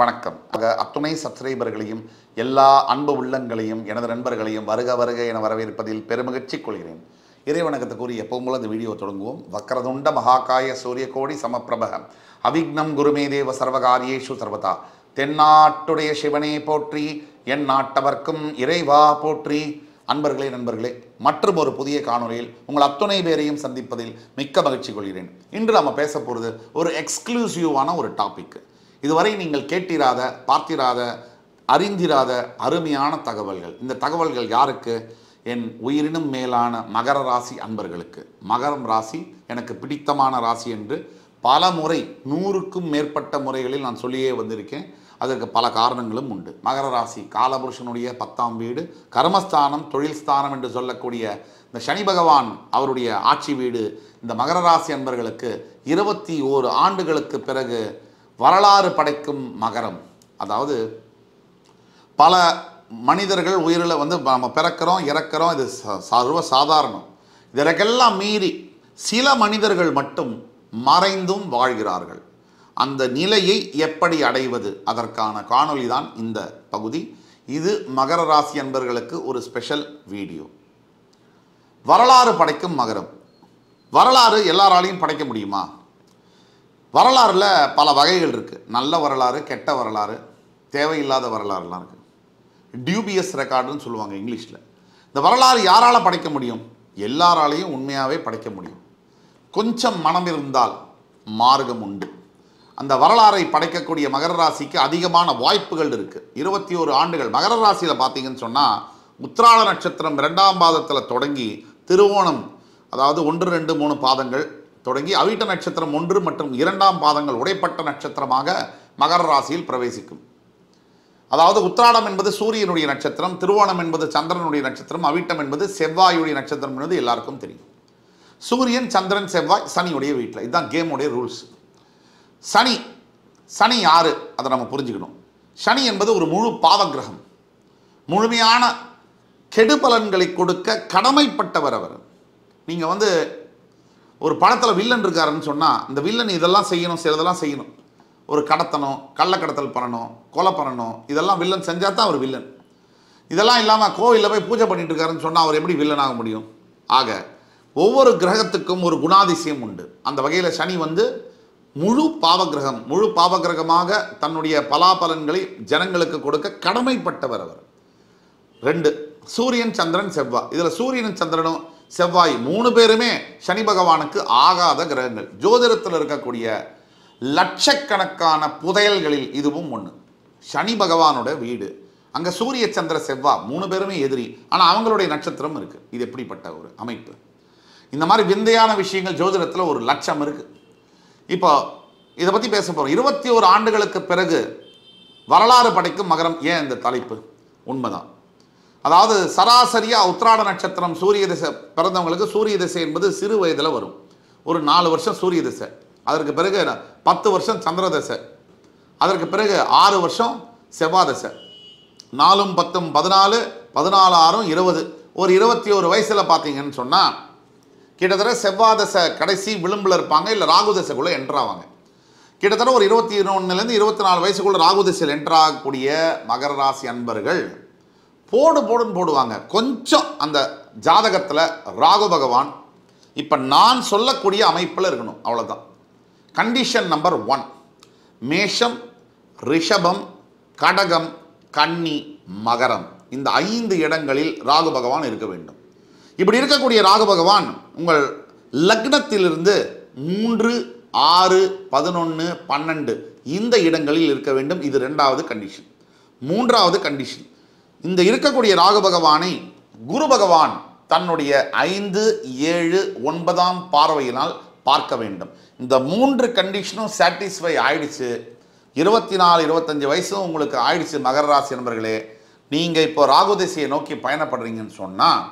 வணக்கம் அத்துணை சப்ஸ்கிரைபர்களையும் எல்லா அன்பு உள்ளங்களையும் எனது நண்பர்களையும் வருக வருக என வரவேற்பதில் பெருமகிழ்ச்சி கொள்கிறேன் இறை வணக்கத்துக்குரிய எப்பவும் போல இந்த வீடியோ தொடங்குவோம் வக்கரதுண்ட மகாகாய சூரிய கோடி சமப்பிரப அவிக்னம் குருமே தேவ சர்வகாரியேஷு சர்வதா தென்னாட்டுடைய சிவனே போற்றி என் நாட்டவர்க்கும் இறைவா போற்றி அன்பர்களே நண்பர்களே மற்றும் ஒரு புதிய காணொலியில் உங்கள் அத்துணை பேரையும் சந்திப்பதில் மிக்க மகிழ்ச்சி கொள்கிறேன் இன்று நம்ம பேச போகிறது ஒரு எக்ஸ்க்ளூசிவான ஒரு டாபிக் இதுவரை நீங்கள் கேட்டிராத பார்த்திராத அறிந்திராத அருமையான தகவல்கள் இந்த தகவல்கள் யாருக்கு என் உயிரினும் மேலான மகர ராசி அன்பர்களுக்கு மகரம் ராசி எனக்கு பிடித்தமான ராசி என்று பல முறை நூறுக்கும் மேற்பட்ட முறைகளில் நான் சொல்லியே வந்திருக்கேன் அதற்கு பல காரணங்களும் உண்டு மகர ராசி காலபுருஷனுடைய பத்தாம் வீடு கர்மஸ்தானம் தொழில் ஸ்தானம் என்று சொல்லக்கூடிய இந்த சனி பகவான் அவருடைய ஆட்சி வீடு இந்த மகர ராசி அன்பர்களுக்கு இருபத்தி ஓரு ஆண்டுகளுக்கு பிறகு வரலாறு படைக்கும் மகரம் அதாவது பல மனிதர்கள் உயிரில் வந்து நம்ம பிறக்கிறோம் இறக்கிறோம் இது சர்வ சாதாரணம் இதற்கெல்லாம் மீறி சில மனிதர்கள் மட்டும் மறைந்தும் வாழ்கிறார்கள் அந்த நிலையை எப்படி அடைவது அதற்கான காணொளி தான் இந்த பகுதி இது மகர ராசி அன்பர்களுக்கு ஒரு ஸ்பெஷல் வீடியோ வரலாறு படைக்கும் மகரம் வரலாறு எல்லாராலையும் படைக்க முடியுமா வரலாறில் பல வகைகள் இருக்குது நல்ல வரலாறு கெட்ட வரலாறு தேவையில்லாத வரலாறுலாம் இருக்குது டியூபிஎஸ் ரெக்கார்டுன்னு சொல்லுவாங்க இங்கிலீஷில் இந்த வரலாறு யாரால் படைக்க முடியும் எல்லாராலையும் உண்மையாகவே படைக்க முடியும் கொஞ்சம் மனம் இருந்தால் மார்க்கம் உண்டு அந்த வரலாறை படைக்கக்கூடிய மகர ராசிக்கு அதிகமான வாய்ப்புகள் இருக்குது இருபத்தி ஒரு ஆண்டுகள் மகர ராசியில் பார்த்தீங்கன்னு சொன்னால் உத்திராட நட்சத்திரம் ரெண்டாம் பாதத்தில் தொடங்கி திருவோணம் அதாவது ஒன்று ரெண்டு மூணு பாதங்கள் தொடங்கி அவிட்ட நட்சத்திரம் ஒன்று மற்றும் இரண்டாம் பாதங்கள் உடைப்பட்ட நட்சத்திரமாக மகர ராசியில் பிரவேசிக்கும் அதாவது உத்திராடம் என்பது சூரியனுடைய நட்சத்திரம் திருவோணம் என்பது சந்திரனுடைய நட்சத்திரம் அவிட்டம் என்பது செவ்வாயுடைய நட்சத்திரம் என்பது எல்லாருக்கும் தெரியும் சூரியன் சந்திரன் செவ்வாய் சனியுடைய வீட்டில் இதுதான் கேமுடைய ரூல்ஸ் சனி சனி யாரு அதை நம்ம புரிஞ்சுக்கணும் சனி என்பது ஒரு முழு பாவகிரகம் முழுமையான கெடுபலன்களை கொடுக்க கடமைப்பட்டவர் அவர் நீங்கள் வந்து ஒரு படத்தில் வில்லன் இருக்காருன்னு சொன்னால் இந்த வில்லன் இதெல்லாம் செய்யணும் சிலதெல்லாம் செய்யணும் ஒரு கடத்தணும் கள்ளக்கடத்தல் பண்ணணும் கொலை பண்ணணும் இதெல்லாம் வில்லன் செஞ்சால் தான் அவர் வில்லன் இதெல்லாம் இல்லாமல் கோவிலில் போய் பூஜை பண்ணிட்டு இருக்காருன்னு சொன்னால் அவர் எப்படி வில்லன் ஆக முடியும் ஆக ஒவ்வொரு கிரகத்துக்கும் ஒரு குணாதிசயம் உண்டு அந்த வகையில் சனி வந்து முழு பாவகிரகம் முழு பாவகிரகமாக தன்னுடைய பலாபலன்களை ஜனங்களுக்கு கொடுக்க கடமைப்பட்டவர் அவர் ரெண்டு சூரியன் சந்திரன் செவ்வாய் இதில் சூரியனும் சந்திரனும் செவ்வாய் மூணு பேருமே சனி பகவானுக்கு ஆகாத கிரகங்கள் ஜோதிடத்தில் இருக்கக்கூடிய லட்சக்கணக்கான புதையல்களில் இதுவும் ஒன்று சனி பகவானோட வீடு அங்கே சூரிய சந்திர செவ்வா மூணு பேருமே எதிரி ஆனால் அவங்களுடைய நட்சத்திரம் இருக்குது இது எப்படிப்பட்ட ஒரு அமைப்பு இந்த மாதிரி விந்தையான விஷயங்கள் ஜோதிடத்தில் ஒரு லட்சம் இருக்குது இப்போ இதை பற்றி பேச போகிறோம் இருபத்தி ஓரு ஆண்டுகளுக்கு பிறகு வரலாறு படைக்கும் மகரம் ஏன் இந்த தலைப்பு உண்மைதான் அதாவது சராசரியாக உத்திராட நட்சத்திரம் சூரிய திசை பிறந்தவங்களுக்கு சூரிய திசை என்பது சிறு வயதில் வரும் ஒரு நாலு வருஷம் சூரிய திசை அதற்கு பிறகு பத்து வருஷம் சந்திர திசை அதற்கு பிறகு ஆறு வருஷம் செவ்வாதசை நாலும் பத்தும் பதினாலு பதினாலு ஆறும் இருபது ஒரு இருபத்தி ஒரு வயசில் பார்த்தீங்கன்னு சொன்னால் கிட்டத்தட்ட செவ்வாதசை கடைசி விளிம்பில் இருப்பாங்க இல்லை ராகு தசைக்குள்ளே என்ட்ராவாங்க கிட்டத்தட்ட ஒரு இருபத்தி ஒன்றுலேருந்து இருபத்தி நாலு வயசுக்குள்ளே ராகு திசையில் என்ட்ராகக்கூடிய மகர ராசி அன்பர்கள் போடு போடுன்னு போடுவாங்க கொஞ்சம் அந்த ஜாதகத்தில் ராகு பகவான் இப்போ நான் சொல்லக்கூடிய அமைப்பில் இருக்கணும் அவ்வளோதான் கண்டிஷன் நம்பர் ஒன் மேஷம் ரிஷபம் கடகம் கன்னி மகரம் இந்த ஐந்து இடங்களில் ராகு பகவான் இருக்க வேண்டும் இப்படி இருக்கக்கூடிய ராகு பகவான் உங்கள் லக்னத்திலிருந்து மூன்று ஆறு பதினொன்று பன்னெண்டு இந்த இடங்களில் இருக்க வேண்டும் இது ரெண்டாவது கண்டிஷன் மூன்றாவது கண்டிஷன் இந்த இருக்கக்கூடிய ராகு பகவானை குரு பகவான் தன்னுடைய ஐந்து ஏழு ஒன்பதாம் பார்வையினால் பார்க்க வேண்டும் இந்த மூன்று கண்டிஷனும் சாட்டிஸ்ஃபை ஆயிடுச்சு இருபத்தி நாலு இருபத்தஞ்சு வயசும் உங்களுக்கு ஆயிடுச்சு மகர ராசி நண்பர்களே நீங்கள் இப்போ ராகு திசையை நோக்கி பயணப்படுறீங்கன்னு சொன்னால்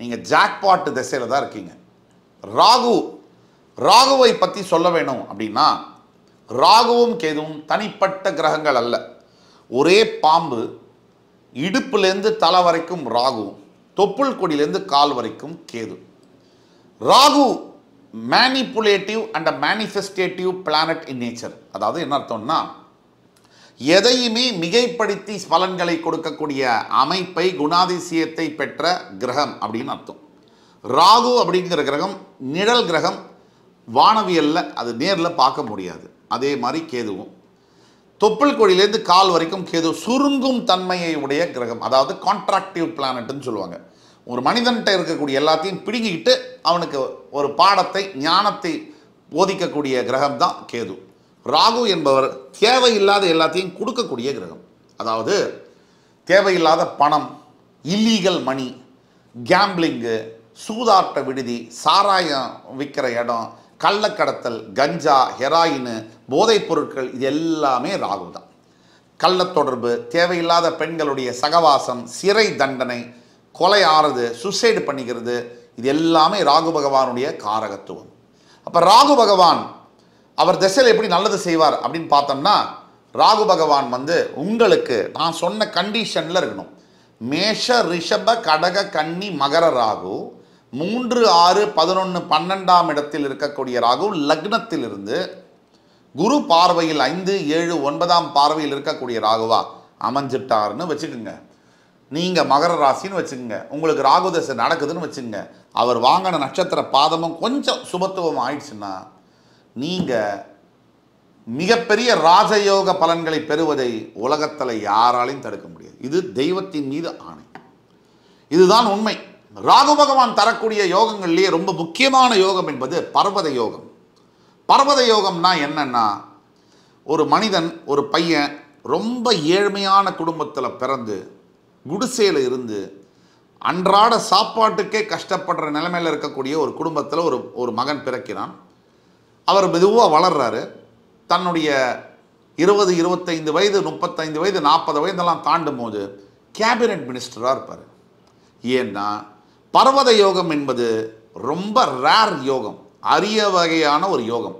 நீங்கள் ஜாக்பாட்டு திசையில் தான் இருக்கீங்க ராகு ராகுவை பற்றி சொல்ல வேணும் அப்படின்னா ராகுவும் கேதுவும் தனிப்பட்ட கிரகங்கள் அல்ல ஒரே பாம்பு இடுப்புலேருந்து தலை வரைக்கும் ராகு தொப்புள் கொடியிலேருந்து கால் வரைக்கும் Ketu Rahu manipulative and manifestative planet in nature அதாவது என்ன அர்த்தம்னா எதையுமே மிகைப்படுத்தி பலன்களை கொடுக்கக்கூடிய அமைப்பை குணாதிசயத்தை பெற்ற கிரகம் அப்படின்னு அர்த்தம் ராகு அப்படிங்கிற கிரகம் நிழல் கிரகம் வானவியலில் அது நேரில் பார்க்க முடியாது அதே மாதிரி கேதுவும் தொப்புள் கொடியிலேருந்து கால் வரைக்கும் கேது சுருங்கும் தன்மையை உடைய கிரகம் அதாவது கான்ட்ராக்டிவ் பிளானட்னு சொல்லுவாங்க ஒரு மனிதன்கிட்ட இருக்கக்கூடிய எல்லாத்தையும் பிடுங்கிக்கிட்டு அவனுக்கு ஒரு பாடத்தை ஞானத்தை போதிக்கக்கூடிய கிரகம் தான் கேது ராகு என்பவர் தேவையில்லாத எல்லாத்தையும் கொடுக்கக்கூடிய கிரகம் அதாவது தேவையில்லாத பணம் இல்லீகல் மணி கேம்பிளிங்கு சூதாட்ட விடுதி சாராயம் விற்கிற இடம் கள்ளக்கடத்தல் கஞ்சா ஹெராயின் போதைப் பொருட்கள் இது எல்லாமே ராகு தான் கள்ள தொடர்பு தேவையில்லாத பெண்களுடைய சகவாசம் சிறை தண்டனை கொலை ஆறுது சுசைடு பண்ணிக்கிறது இது எல்லாமே ராகு பகவானுடைய காரகத்துவம் அப்போ ராகு பகவான் அவர் திசையில் எப்படி நல்லது செய்வார் அப்படின்னு பார்த்தோம்னா ராகு பகவான் வந்து உங்களுக்கு நான் சொன்ன கண்டிஷனில் இருக்கணும் மேஷ ரிஷப கடக கன்னி மகர ராகு மூன்று ஆறு பதினொன்று பன்னெண்டாம் இடத்தில் இருக்கக்கூடிய ராகு லக்னத்திலிருந்து குரு பார்வையில் ஐந்து ஏழு ஒன்பதாம் பார்வையில் இருக்கக்கூடிய ராகுவா அமைஞ்சிட்டாருன்னு வச்சுக்கோங்க நீங்கள் மகர ராசின்னு வச்சுக்கோங்க உங்களுக்கு ராகு தசை நடக்குதுன்னு வச்சுக்கோங்க அவர் வாங்கின நட்சத்திர பாதமும் கொஞ்சம் சுபத்துவம் ஆயிடுச்சுன்னா நீங்கள் மிகப்பெரிய ராஜயோக பலன்களை பெறுவதை உலகத்தில் யாராலையும் தடுக்க முடியாது இது தெய்வத்தின் மீது ஆணை இதுதான் உண்மை ராகு பகவான் தரக்கூடிய யோகங்கள்லேயே ரொம்ப முக்கியமான யோகம் என்பது பர்வத யோகம் பர்வத யோகம்னா என்னன்னா ஒரு மனிதன் ஒரு பையன் ரொம்ப ஏழ்மையான குடும்பத்தில் பிறந்து குடிசையில் இருந்து அன்றாட சாப்பாட்டுக்கே கஷ்டப்படுற நிலைமையில் இருக்கக்கூடிய ஒரு குடும்பத்தில் ஒரு ஒரு மகன் பிறக்கிறான் அவர் மெதுவாக வளர்றாரு தன்னுடைய இருபது இருபத்தைந்து வயது முப்பத்தைந்து வயது நாற்பது வயதெல்லாம் தாண்டும் போது கேபினட் மினிஸ்டராக இருப்பார் ஏன்னா பர்வத யோகம் என்பது ரொம்ப ரேர் யோகம் அரிய வகையான ஒரு யோகம்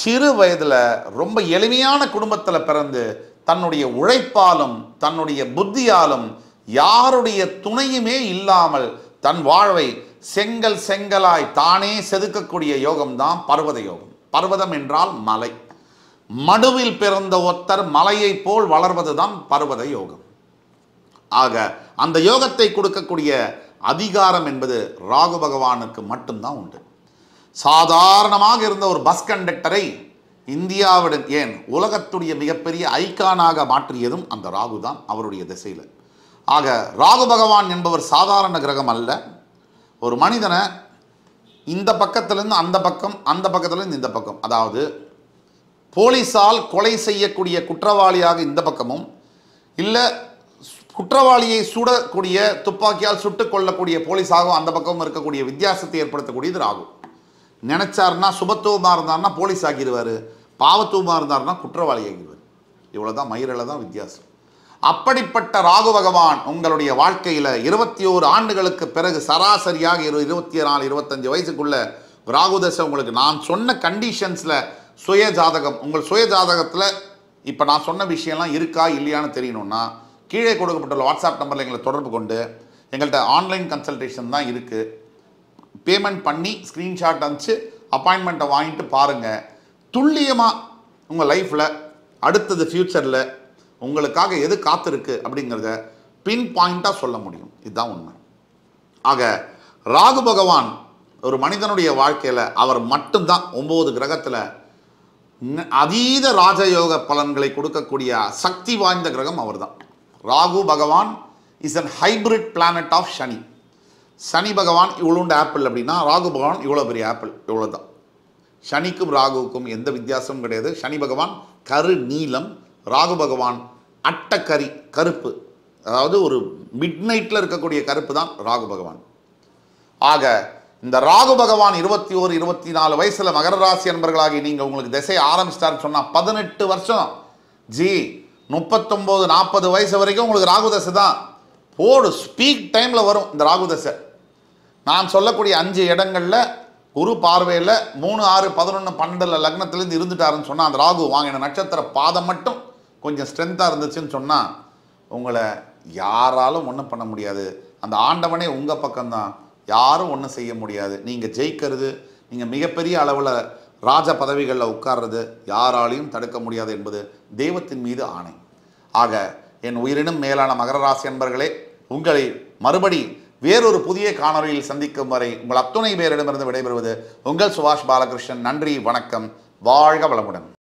சிறு வயதில் ரொம்ப எளிமையான குடும்பத்தில் பிறந்து தன்னுடைய உழைப்பாலும் தன்னுடைய புத்தியாலும் யாருடைய துணையுமே இல்லாமல் தன் வாழ்வை செங்கல் செங்கலாய் தானே செதுக்கக்கூடிய யோகம்தான் பர்வத யோகம் பர்வதம் என்றால் மலை மடுவில் பிறந்த ஒத்தர் மலையைப் போல் வளர்வது தான் பர்வத யோகம் ஆக அந்த யோகத்தை கொடுக்கக்கூடிய அதிகாரம் என்பது ராகு பகவானுக்கு மட்டும்தான் உண்டு சாதாரணமாக இருந்த ஒரு பஸ் கண்டக்டரை இந்தியாவிடம் ஏன் உலகத்துடைய மிகப்பெரிய ஐக்கானாக மாற்றியதும் அந்த ராகு தான் அவருடைய திசையில் ஆக ராகு பகவான் என்பவர் சாதாரண கிரகம் அல்ல ஒரு மனிதனை இந்த பக்கத்துலேருந்து அந்த பக்கம் அந்த பக்கத்துலேருந்து இந்த பக்கம் அதாவது போலீஸால் கொலை செய்யக்கூடிய குற்றவாளியாக இந்த பக்கமும் இல்லை குற்றவாளியை சுடக்கூடிய துப்பாக்கியால் சுட்டுக் கொள்ளக்கூடிய போலீஸாகவும் அந்த பக்கமும் இருக்கக்கூடிய வித்தியாசத்தை ஏற்படுத்தக்கூடியது ராகு நினைச்சார்னா சுபத்துவமாக இருந்தார்னா போலீஸ் ஆகிடுவார் பாவத்துவமாக இருந்தார்னா குற்றவாளி ஆகிடுவார் இவ்வளோ தான் மயிரில் தான் வித்தியாசம் அப்படிப்பட்ட ராகு பகவான் உங்களுடைய வாழ்க்கையில் இருபத்தி ஓரு ஆண்டுகளுக்கு பிறகு சராசரியாக இரு இருபத்தி நாலு இருபத்தஞ்சு வயசுக்குள்ள ராகு தசை உங்களுக்கு நான் சொன்ன கண்டிஷன்ஸில் சுய ஜாதகம் உங்கள் சுய ஜாதகத்தில் இப்போ நான் சொன்ன விஷயம்லாம் இருக்கா இல்லையான்னு தெரியணும்னா கீழே கொடுக்கப்பட்டுள்ள வாட்ஸ்அப் நம்பரில் எங்களை தொடர்பு கொண்டு எங்கள்கிட்ட ஆன்லைன் கன்சல்டேஷன் தான் இருக்குது பேமெண்ட் பண்ணி ஸ்க்ரீன்ஷாட் அனுப்பிச்சு அப்பாயின்மெண்ட்டை வாங்கிட்டு பாருங்கள் துல்லியமாக உங்கள் லைஃப்பில் அடுத்தது ஃப்யூச்சரில் உங்களுக்காக எது காத்திருக்கு அப்படிங்கிறத பின் பாயிண்ட்டாக சொல்ல முடியும் இதுதான் உண்மை ஆக ராகு பகவான் ஒரு மனிதனுடைய வாழ்க்கையில் அவர் மட்டும்தான் ஒம்பது கிரகத்தில் அதீத ராஜயோக பலன்களை கொடுக்கக்கூடிய சக்தி வாய்ந்த கிரகம் அவர் தான் ராகு பகவான் is an hybrid planet of Shani Shani பகவான் இவ்வளோண்டு ஆப்பிள் அப்படின்னா ராகு பகவான் இவ்வளோ பெரிய ஆப்பிள் இவ்வளோ தான் சனிக்கும் ராகுவுக்கும் எந்த வித்தியாசமும் கிடையாது சனி பகவான் கரு நீலம் ராகு பகவான் அட்டக்கரி கருப்பு அதாவது ஒரு மிட் நைட்டில் இருக்கக்கூடிய கருப்பு தான் ராகு பகவான் ஆக இந்த ராகு பகவான் இருபத்தி ஓரு இருபத்தி நாலு வயசில் மகர ராசி அன்பர்களாகி நீங்கள் உங்களுக்கு திசை ஆரம்பிச்சிட்டாருன்னு சொன்னால் பதினெட்டு வருஷம் ஜி முப்பத்தொம்போது நாற்பது வயசு வரைக்கும் உங்களுக்கு ராகுதசை தான் போடு ஸ்பீக் டைமில் வரும் இந்த ராகுதசை நான் சொல்லக்கூடிய அஞ்சு இடங்களில் குரு பார்வையில் மூணு ஆறு பதினொன்று பன்னெண்டில் லக்னத்துலேருந்து இருந்துட்டாருன்னு சொன்னால் அந்த ராகு வாங்கின நட்சத்திர பாதம் மட்டும் கொஞ்சம் ஸ்ட்ரென்த்தாக இருந்துச்சுன்னு சொன்னால் உங்களை யாராலும் ஒன்றும் பண்ண முடியாது அந்த ஆண்டவனே உங்கள் பக்கம்தான் யாரும் ஒன்றும் செய்ய முடியாது நீங்கள் ஜெயிக்கிறது நீங்கள் மிகப்பெரிய அளவில் ராஜ பதவிகளில் உட்கார்றது யாராலையும் தடுக்க முடியாது என்பது தெய்வத்தின் மீது ஆணை ஆக என் உயிரினும் மேலான மகர ராசி அன்பர்களே உங்களை மறுபடி வேறொரு புதிய காணொலியில் சந்திக்கும் வரை உங்கள் அத்துணை பேரிடமிருந்து விடைபெறுவது உங்கள் சுபாஷ் பாலகிருஷ்ணன் நன்றி வணக்கம் வாழ்க வளமுடன்